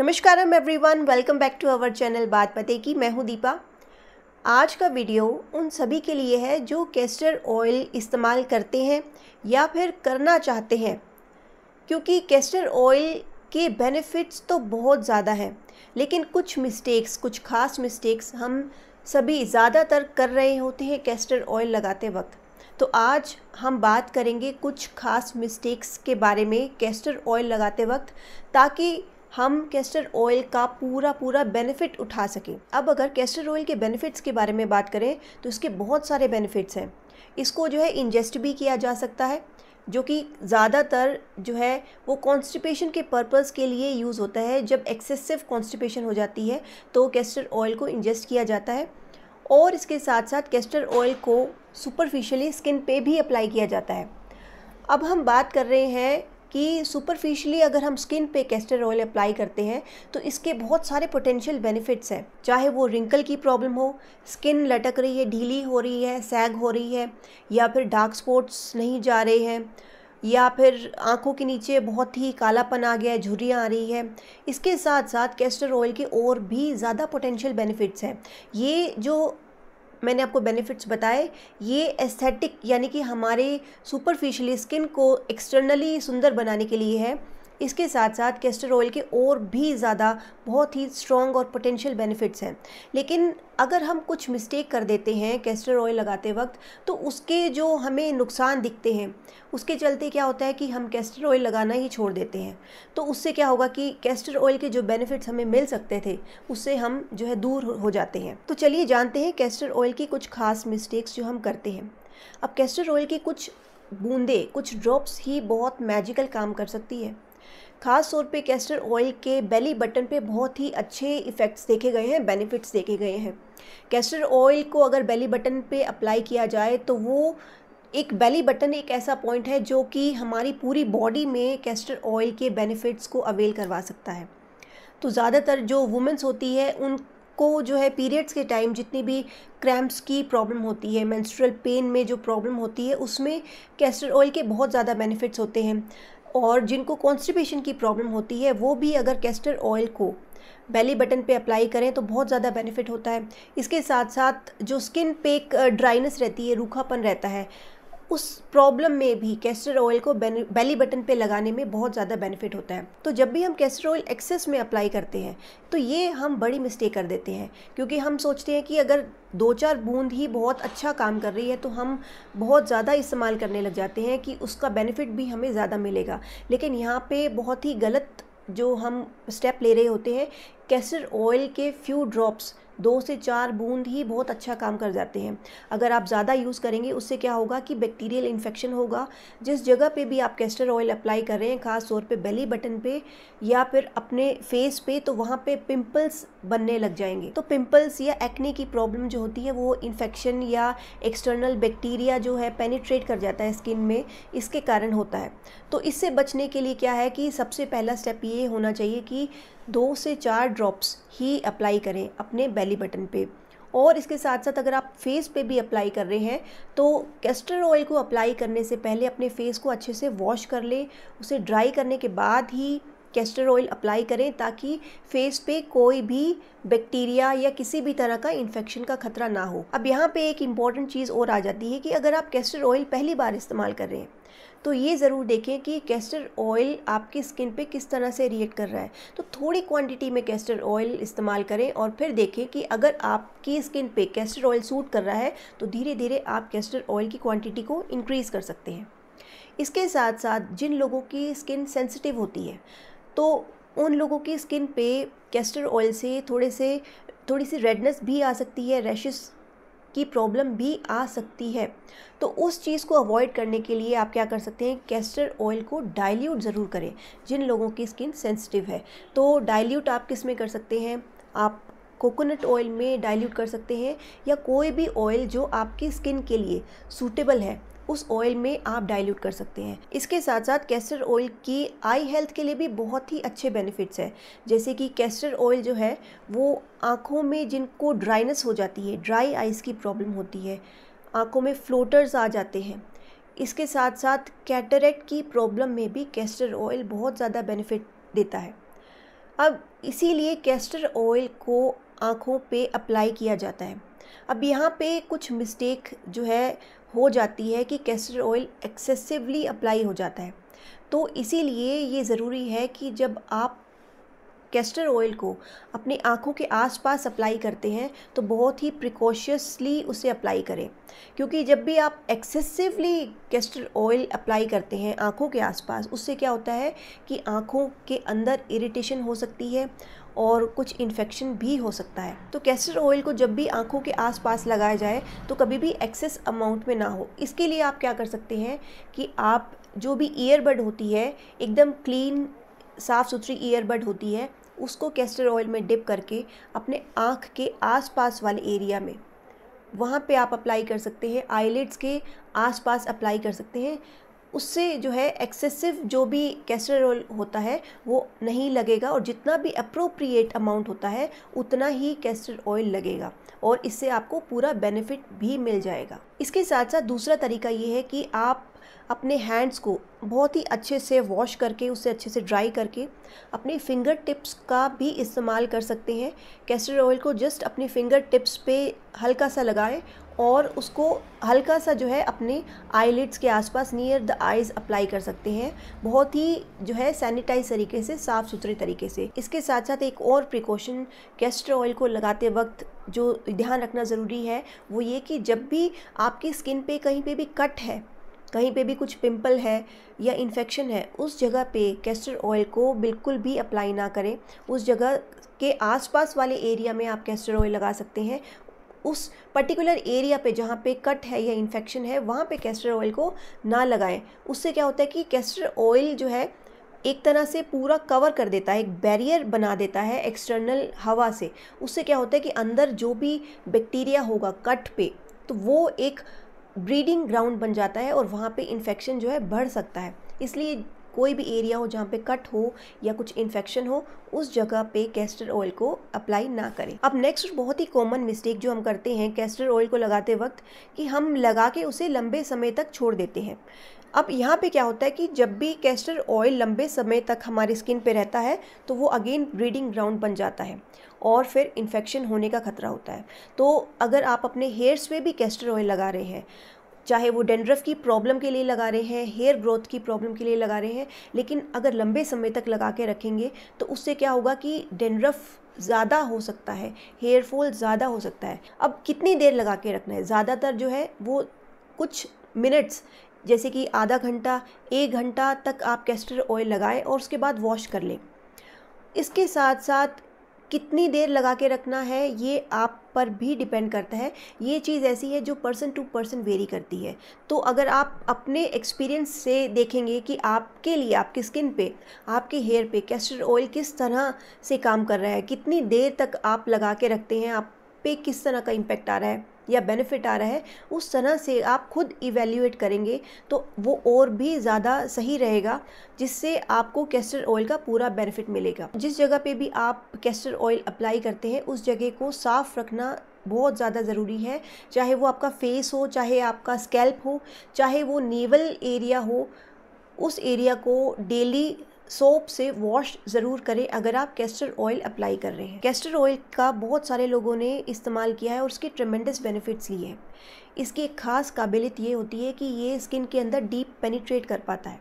नमस्कार everyone welcome back to our channel बात पते की मैं हूँ दीपा आज का वीडियो उन सभी के लिए है जो कैस्टर ऑयल इस्तेमाल करते हैं या फिर करना चाहते हैं क्योंकि कैस्टर ऑयल के बेनिफिट्स तो बहुत ज़्यादा हैं लेकिन कुछ मिस्टेक्स कुछ ख़ास मिस्टेक्स हम सभी ज़्यादातर कर रहे होते हैं कैस्टर ऑयल लगाते वक्त तो आज हम बात करेंगे कुछ ख़ास मिस्टेक्स के बारे में कैस्टर ऑयल लगाते वक्त ताकि हम कैस्टर ऑयल का पूरा पूरा बेनिफिट उठा सकें अब अगर कैस्टर ऑयल के बेनिफिट्स के बारे में बात करें तो इसके बहुत सारे बेनिफिट्स हैं इसको जो है इंजेस्ट भी किया जा सकता है जो कि ज़्यादातर जो है वो कॉन्स्टिपेशन के पर्पस के लिए यूज़ होता है जब एक्सेसिव कॉन्स्टिपेशन हो जाती है तो कैस्टर ऑयल को इंजेस्ट किया जाता है और इसके साथ साथ कैस्टर ऑयल को सुपरफिशियली स्किन पे भी अप्लाई किया जाता है अब हम बात कर रहे हैं कि सुपरफिशली अगर हम स्किन पे कैस्टर ऑयल अप्लाई करते हैं तो इसके बहुत सारे पोटेंशियल बेनिफिट्स हैं चाहे वो रिंकल की प्रॉब्लम हो स्किन लटक रही है ढीली हो रही है सैग हो रही है या फिर डार्क स्पॉट्स नहीं जा रहे हैं या फिर आंखों के नीचे बहुत ही कालापन आ गया है झुर्रियाँ आ रही है इसके साथ साथ कैस्टर ऑयल के और भी ज़्यादा पोटेंशियल बेनिफिट्स हैं ये जो मैंने आपको बेनिफिट्स बताए ये एस्थेटिक यानी कि हमारे सुपरफिशियली स्किन को एक्सटर्नली सुंदर बनाने के लिए है इसके साथ साथ कैस्टर ऑयल के और भी ज़्यादा बहुत ही स्ट्रॉन्ग और पोटेंशियल बेनिफिट्स हैं लेकिन अगर हम कुछ मिस्टेक कर देते हैं कैस्टर ऑयल लगाते वक्त तो उसके जो हमें नुकसान दिखते हैं उसके चलते क्या होता है कि हम कैस्टर ऑयल लगाना ही छोड़ देते हैं तो उससे क्या होगा कि कैस्टर ऑयल के जो बेनिफिट्स हमें मिल सकते थे उससे हम जो है दूर हो जाते हैं तो चलिए जानते हैं कैस्टर ऑयल की कुछ खास मिस्टेक्स जो हम करते हैं अब कैस्टर ऑयल की कुछ बूंदे कुछ ड्रॉप्स ही बहुत मैजिकल काम कर सकती है खास तौर पे कैस्टर ऑयल के बेली बटन पे बहुत ही अच्छे इफ़ेक्ट्स देखे गए हैं बेनिफिट्स देखे गए हैं कैस्टर ऑयल को अगर बेली बटन पे अप्लाई किया जाए तो वो एक बेली बटन एक ऐसा पॉइंट है जो कि हमारी पूरी बॉडी में कैस्टर ऑयल के बेनिफिट्स को अवेल करवा सकता है तो ज़्यादातर जो वुमेंस होती है उनको जो है पीरियड्स के टाइम जितनी भी क्रैम्प्स की प्रॉब्लम होती है मेंस्ट्रुअल पेन में जो प्रॉब्लम होती है उसमें कैस्टर ऑयल के बहुत ज़्यादा बेनिफिट्स होते हैं और जिनको कॉन्स्टिपेशन की प्रॉब्लम होती है वो भी अगर कैस्टर ऑयल को बेली बटन पे अप्लाई करें तो बहुत ज़्यादा बेनिफिट होता है इसके साथ साथ जो स्किन पे एक ड्राइनेस रहती है रूखापन रहता है उस प्रॉब्लम में भी कैस्टर ऑयल को बेली बटन पे लगाने में बहुत ज़्यादा बेनिफिट होता है तो जब भी हम कैस्टर ऑयल एक्सेस में अप्लाई करते हैं तो ये हम बड़ी मिस्टेक कर देते हैं क्योंकि हम सोचते हैं कि अगर दो चार बूंद ही बहुत अच्छा काम कर रही है तो हम बहुत ज़्यादा इस्तेमाल करने लग जाते हैं कि उसका बेनिफिट भी हमें ज़्यादा मिलेगा लेकिन यहाँ पर बहुत ही गलत जो हम स्टेप ले रहे होते हैं कैसर ऑयल के फ्यू ड्रॉप्स दो से चार बूंद ही बहुत अच्छा काम कर जाते हैं अगर आप ज़्यादा यूज़ करेंगे उससे क्या होगा कि बैक्टीरियल इन्फेक्शन होगा जिस जगह पे भी आप कैस्टर ऑयल अप्लाई कर रहे हैं ख़ास तौर पे बेली बटन पे या फिर अपने फेस पे तो वहाँ पे पिंपल्स बनने लग जाएंगे तो पिंपल्स या एक्ने की प्रॉब्लम जो होती है वो इन्फेक्शन या एक्सटर्नल बैक्टीरिया जो है पेनीट्रेट कर जाता है स्किन में इसके कारण होता है तो इससे बचने के लिए क्या है कि सबसे पहला स्टेप ये होना चाहिए कि दो से चार ड्रॉप्स ही अप्लाई करें अपने बेली बटन पे और इसके साथ साथ अगर आप फेस पे भी अप्लाई कर रहे हैं तो कैस्टर ऑयल को अप्लाई करने से पहले अपने फेस को अच्छे से वॉश कर लें उसे ड्राई करने के बाद ही कैस्टर ऑयल अप्लाई करें ताकि फेस पे कोई भी बैक्टीरिया या किसी भी तरह का इन्फेक्शन का खतरा ना हो अब यहाँ पे एक इम्पॉर्टेंट चीज़ और आ जाती है कि अगर आप कैस्टर ऑयल पहली बार इस्तेमाल कर रहे हैं तो ये ज़रूर देखें कि कैस्टर ऑयल आपकी स्किन पे किस तरह से रिएक्ट कर रहा है तो थोड़ी क्वांटिटी में कैस्टर ऑयल इस्तेमाल करें और फिर देखें कि अगर आपकी स्किन पे कैस्टर ऑयल सूट कर रहा है तो धीरे धीरे आप कैस्टर ऑयल की क्वांटिटी को इनक्रीज़ कर सकते हैं इसके साथ साथ जिन लोगों की स्किन सेंसिटिव होती है तो उन लोगों की स्किन पे कैस्टर ऑयल से थोड़े से थोड़ी सी रेडनेस भी आ सकती है रैशेस की प्रॉब्लम भी आ सकती है तो उस चीज़ को अवॉइड करने के लिए आप क्या कर सकते हैं कैस्टर ऑयल को डाइल्यूट ज़रूर करें जिन लोगों की स्किन सेंसिटिव है तो डाइल्यूट आप किस में कर सकते हैं आप कोकोनट ऑयल में डाइल्यूट कर सकते हैं या कोई भी ऑयल जो आपकी स्किन के लिए सूटेबल है उस ऑयल में आप डाइल्यूट कर सकते हैं इसके साथ साथ कैस्टर ऑयल की आई हेल्थ के लिए भी बहुत ही अच्छे बेनिफिट्स हैं जैसे कि कैस्टर ऑयल जो है वो आँखों में जिनको ड्राइनेस हो जाती है ड्राई आइज़ की प्रॉब्लम होती है आँखों में फ्लोटर्स आ जाते हैं इसके साथ साथ कैटरेक्ट की प्रॉब्लम में भी कैस्टर ऑयल बहुत ज़्यादा बेनिफिट देता है अब इसीलिए कैस्टर ऑयल को आँखों पे अप्लाई किया जाता है अब यहाँ पे कुछ मिस्टेक जो है हो जाती है कि कैस्टर ऑयल एक्सेसिवली अप्लाई हो जाता है तो इसीलिए ये ज़रूरी है कि जब आप कैस्टर ऑयल को अपनी आँखों के आसपास अप्लाई करते हैं तो बहुत ही प्रिकॉशियसली उसे अप्लाई करें क्योंकि जब भी आप एक्सेसिवली कैस्टर ऑयल अप्लाई करते हैं आँखों के आसपास उससे क्या होता है कि आँखों के अंदर इरिटेशन हो सकती है और कुछ इन्फेक्शन भी हो सकता है तो कैस्टर ऑयल को जब भी आँखों के आसपास लगाया जाए तो कभी भी एक्सेस अमाउंट में ना हो इसके लिए आप क्या कर सकते हैं कि आप जो भी ईयरबड होती है एकदम क्लीन साफ़ सुथरी ईयरबड होती है उसको कैस्टर ऑयल में डिप करके अपने आँख के आसपास वाले एरिया में वहाँ पे आप अप्लाई कर सकते हैं आईलेट्स के आसपास अप्लाई कर सकते हैं उससे जो है एक्सेसिव जो भी ऑयल होता है वो नहीं लगेगा और जितना भी अप्रोप्रिएट अमाउंट होता है उतना ही कैस्टर ऑयल लगेगा और इससे आपको पूरा बेनिफिट भी मिल जाएगा इसके साथ साथ दूसरा तरीका ये है कि आप अपने हैंड्स को बहुत ही अच्छे से वॉश करके उसे अच्छे से ड्राई करके अपने फिंगर टिप्स का भी इस्तेमाल कर सकते हैं कैस्टर ऑयल को जस्ट अपने फिंगर टिप्स पे हल्का सा लगाएं और उसको हल्का सा जो है अपने आईलिट्स के आसपास नियर द आइज़ अप्लाई कर सकते हैं बहुत ही जो है सैनिटाइज तरीके से साफ़ सुथरे तरीके से इसके साथ साथ एक और प्रिकॉशन कैस्टर ऑयल को लगाते वक्त जो ध्यान रखना ज़रूरी है वो ये कि जब भी आपकी स्किन पे कहीं पे भी कट है कहीं पे भी कुछ पिंपल है या इन्फेक्शन है उस जगह पे कैस्टर ऑयल को बिल्कुल भी अप्लाई ना करें उस जगह के आसपास वाले एरिया में आप कैस्टर ऑयल लगा सकते हैं उस पर्टिकुलर एरिया पे जहाँ पे कट है या इन्फेक्शन है वहाँ पे कैस्टर ऑयल को ना लगाएं उससे क्या होता है कि कैस्टर ऑयल जो है एक तरह से पूरा कवर कर देता है एक बैरियर बना देता है एक्सटर्नल हवा से उससे क्या होता है कि अंदर जो भी बैक्टीरिया होगा कट पे तो वो एक ब्रीडिंग ग्राउंड बन जाता है और वहाँ पे इन्फेक्शन जो है बढ़ सकता है इसलिए कोई भी एरिया हो जहाँ पे कट हो या कुछ इन्फेक्शन हो उस जगह पे कैस्टर ऑयल को अप्लाई ना करें अब नेक्स्ट बहुत ही कॉमन मिस्टेक जो हम करते हैं कैस्टर ऑयल को लगाते वक्त कि हम लगा के उसे लंबे समय तक छोड़ देते हैं अब यहाँ पे क्या होता है कि जब भी कैस्टर ऑयल लंबे समय तक हमारी स्किन पे रहता है तो वो अगेन ब्रीडिंग ग्राउंड बन जाता है और फिर इन्फेक्शन होने का खतरा होता है तो अगर आप अपने हेयर्स पे भी कैस्टर ऑयल लगा रहे हैं चाहे वो डेंड्रफ की प्रॉब्लम के लिए लगा रहे हैं हेयर ग्रोथ की प्रॉब्लम के लिए लगा रहे हैं लेकिन अगर लंबे समय तक लगा के रखेंगे तो उससे क्या होगा कि डेंड्रफ ज़्यादा हो सकता है हेयर फॉल ज़्यादा हो सकता है अब कितनी देर लगा के रखना है ज़्यादातर जो है वो कुछ मिनट्स जैसे कि आधा घंटा एक घंटा तक आप कैस्टर ऑयल लगाएं और उसके बाद वॉश कर लें इसके साथ साथ कितनी देर लगा के रखना है ये आप पर भी डिपेंड करता है ये चीज़ ऐसी है जो पर्सन टू पर्सन वेरी करती है तो अगर आप अपने एक्सपीरियंस से देखेंगे कि आपके लिए आपकी स्किन पे आपके हेयर पे कैस्टर ऑयल किस तरह से काम कर रहा है कितनी देर तक आप लगा के रखते हैं आप पे किस तरह का इम्पैक्ट आ रहा है या बेनिफिट आ रहा है उस तरह से आप खुद इवेल्यूएट करेंगे तो वो और भी ज़्यादा सही रहेगा जिससे आपको कैस्टर ऑयल का पूरा बेनिफिट मिलेगा जिस जगह पे भी आप कैस्टर ऑयल अप्लाई करते हैं उस जगह को साफ़ रखना बहुत ज़्यादा ज़रूरी है चाहे वो आपका फेस हो चाहे आपका स्कैल्प हो चाहे वो नेवल एरिया हो उस एरिया को डेली सोप से वॉश ज़रूर करें अगर आप कैस्टर ऑयल अप्लाई कर रहे हैं कैस्टर ऑयल का बहुत सारे लोगों ने इस्तेमाल किया है और उसके ट्रमेंडस बेनिफिट्स लिए हैं इसकी एक ख़ास काबिलियत ये होती है कि ये स्किन के अंदर डीप पेनिट्रेट कर पाता है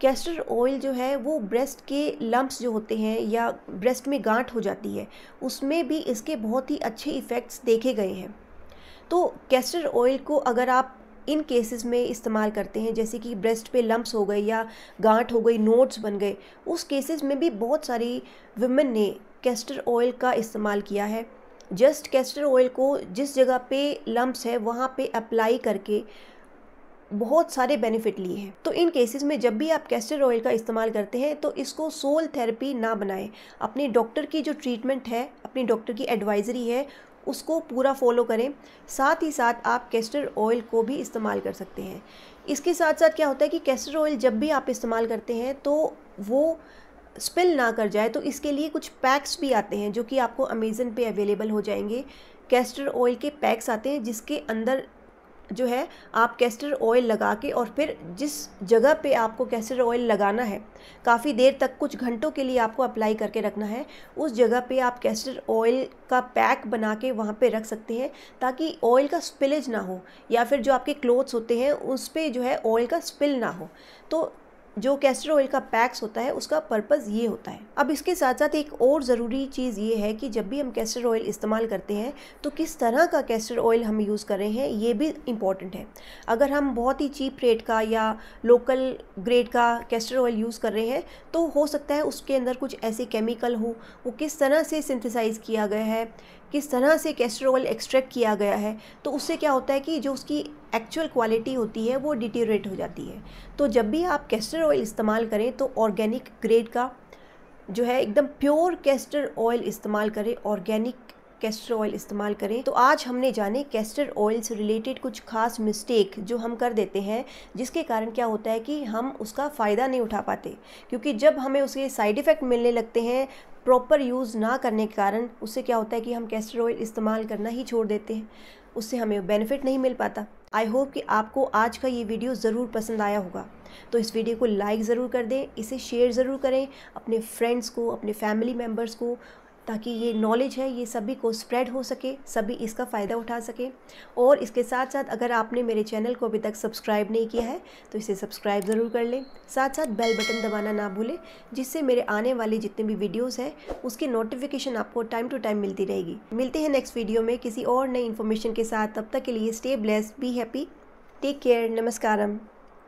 कैस्टर ऑयल जो है वो ब्रेस्ट के लम्ब्स जो होते हैं या ब्रेस्ट में गांठ हो जाती है उसमें भी इसके बहुत ही अच्छे इफ़ेक्ट्स देखे गए हैं तो कैस्टर ऑयल को अगर आप इन केसेस में इस्तेमाल करते हैं जैसे कि ब्रेस्ट पे लम्ब्स हो गए या गांठ हो गई नोट्स बन गए उस केसेस में भी बहुत सारी वुमेन ने कैस्टर ऑयल का इस्तेमाल किया है जस्ट कैस्टर ऑयल को जिस जगह पे लम्ब्स है वहाँ पे अप्लाई करके बहुत सारे बेनिफिट लिए हैं तो इन केसेस में जब भी आप कैस्टर ऑयल का इस्तेमाल करते हैं तो इसको सोल थेरेपी ना बनाएं अपने डॉक्टर की जो ट्रीटमेंट है अपने डॉक्टर की एडवाइजरी है उसको पूरा फॉलो करें साथ ही साथ आप कैस्टर ऑयल को भी इस्तेमाल कर सकते हैं इसके साथ साथ क्या होता है कि कैस्टर ऑयल जब भी आप इस्तेमाल करते हैं तो वो स्पिल ना कर जाए तो इसके लिए कुछ पैक्स भी आते हैं जो कि आपको अमेज़न पे अवेलेबल हो जाएंगे कैस्टर ऑयल के पैक्स आते हैं जिसके अंदर जो है आप कैस्टर ऑयल लगा के और फिर जिस जगह पे आपको कैस्टर ऑयल लगाना है काफ़ी देर तक कुछ घंटों के लिए आपको अप्लाई करके रखना है उस जगह पे आप कैस्टर ऑयल का पैक बना के वहाँ पे रख सकते हैं ताकि ऑयल का स्पिलेज ना हो या फिर जो आपके क्लोथ्स होते हैं उस पर जो है ऑयल का स्पिल ना हो तो जो कैस्टर ऑयल का पैक्स होता है उसका पर्पज़ ये होता है अब इसके साथ साथ एक और ज़रूरी चीज़ ये है कि जब भी हम कैस्टर ऑयल इस्तेमाल करते हैं तो किस तरह का कैस्टर ऑयल हम यूज़ कर रहे हैं ये भी इम्पॉर्टेंट है अगर हम बहुत ही चीप रेट का या लोकल ग्रेड का कैस्टर ऑयल यूज़ कर रहे हैं तो हो सकता है उसके अंदर कुछ ऐसे केमिकल हो वो किस तरह से सिंथेसाइज किया गया है किस तरह से कैस्टर ऑयल एक्सट्रैक्ट किया गया है तो उससे क्या होता है कि जो उसकी एक्चुअल क्वालिटी होती है वो डिटेरेट हो जाती है तो जब भी आप कैस्टर ऑयल इस्तेमाल करें तो ऑर्गेनिक ग्रेड का जो है एकदम प्योर कैस्टर ऑयल इस्तेमाल करें ऑर्गेनिक कैस्टर ऑयल इस्तेमाल करें तो आज हमने जाने कैस्टर ऑयल से रिलेटेड कुछ खास मिस्टेक जो हम कर देते हैं जिसके कारण क्या होता है कि हम उसका फ़ायदा नहीं उठा पाते क्योंकि जब हमें उसके साइड इफ़ेक्ट मिलने लगते हैं प्रॉपर यूज़ ना करने के कारण उससे क्या होता है कि हम कैस्टर ऑयल इस्तेमाल करना ही छोड़ देते हैं उससे हमें बेनिफिट नहीं मिल पाता आई होप कि आपको आज का ये वीडियो ज़रूर पसंद आया होगा तो इस वीडियो को लाइक ज़रूर कर दें इसे शेयर ज़रूर करें अपने फ्रेंड्स को अपने फैमिली मेम्बर्स को ताकि ये नॉलेज है ये सभी को स्प्रेड हो सके सभी इसका फ़ायदा उठा सके और इसके साथ साथ अगर आपने मेरे चैनल को अभी तक सब्सक्राइब नहीं किया है तो इसे सब्सक्राइब ज़रूर कर लें साथ साथ बेल बटन दबाना ना भूलें जिससे मेरे आने वाले जितने भी वीडियोस हैं उसकी नोटिफिकेशन आपको टाइम टू टाइम मिलती रहेगी मिलते हैं नेक्स्ट वीडियो में किसी और नई इन्फॉर्मेशन के साथ तब तक के लिए stay bless be happy take care नमस्कारम